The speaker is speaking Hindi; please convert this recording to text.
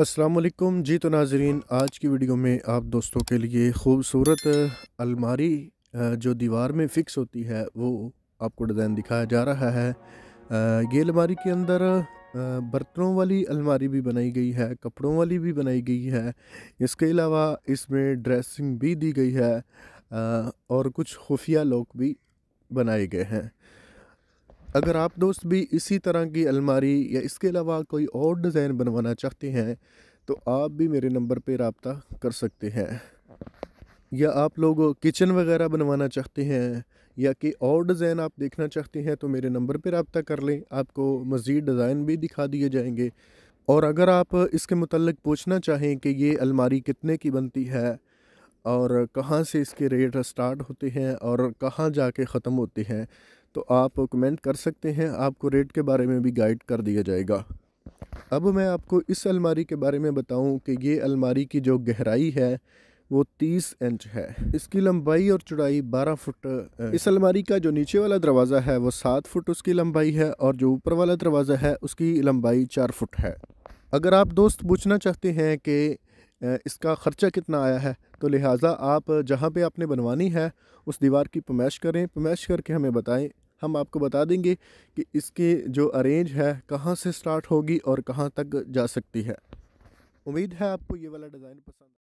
असलकुम जी तो नाजरीन आज की वीडियो में आप दोस्तों के लिए ख़ूबसूरत अलमारी जो दीवार में फ़िक्स होती है वो आपको डिज़ाइन दिखाया जा रहा है ये अलमारी के अंदर बर्तनों वाली अलमारी भी बनाई गई है कपड़ों वाली भी बनाई गई है इसके अलावा इसमें ड्रेसिंग भी दी गई है और कुछ खुफिया लोक भी बनाए गए हैं अगर आप दोस्त भी इसी तरह की अलमारी या इसके अलावा कोई और डिज़ाइन बनवाना चाहते हैं तो आप भी मेरे नंबर पर रबता कर सकते हैं या आप लोग किचन वगैरह बनवाना चाहते हैं या कि और डिज़ाइन आप देखना चाहते हैं तो मेरे नंबर पर रबता कर लें आपको मज़ीद डिज़ाइन भी दिखा दिए जाएंगे और अगर आप इसके मतलब पूछना चाहें कि ये अलमारी कितने की बनती है और कहाँ से इसके रेट स्टार्ट होते हैं और कहाँ जाके ख़त्म होते हैं तो आप कमेंट कर सकते हैं आपको रेट के बारे में भी गाइड कर दिया जाएगा अब मैं आपको इस अलमारी के बारे में बताऊं कि ये अलमारी की जो गहराई है वो तीस इंच है इसकी लंबाई और चौड़ाई बारह फुट इस अलमारी का जो नीचे वाला दरवाज़ा है वो सात फुट उसकी लंबाई है और जो ऊपर वाला दरवाज़ा है उसकी लंबाई चार फुट है अगर आप दोस्त पूछना चाहते हैं कि इसका ख़र्चा कितना आया है तो लिहाजा आप जहाँ पे आपने बनवानी है उस दीवार की पमैश करें पमैश करके हमें बताएं हम आपको बता देंगे कि इसकी जो अरेंज है कहाँ से स्टार्ट होगी और कहाँ तक जा सकती है उम्मीद है आपको ये वाला डिज़ाइन पसंद